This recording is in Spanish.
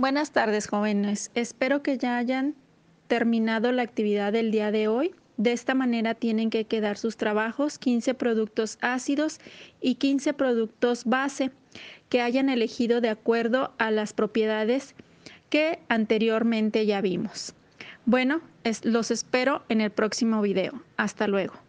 Buenas tardes, jóvenes. Espero que ya hayan terminado la actividad del día de hoy. De esta manera tienen que quedar sus trabajos 15 productos ácidos y 15 productos base que hayan elegido de acuerdo a las propiedades que anteriormente ya vimos. Bueno, los espero en el próximo video. Hasta luego.